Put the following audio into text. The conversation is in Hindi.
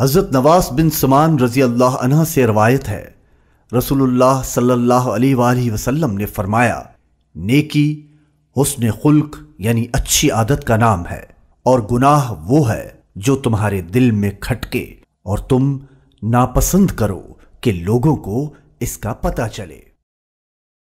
हज़रत नवास बिन समान रज़ी अल्लाह अनह से रवायत है रसूलुल्लाह सल्लल्लाहु अलैहि वसल्लम ने फरमाया नेकी हुस्न खुल्क यानी अच्छी आदत का नाम है और गुनाह वो है जो तुम्हारे दिल में खटके और तुम नापसंद करो कि लोगों को इसका पता चले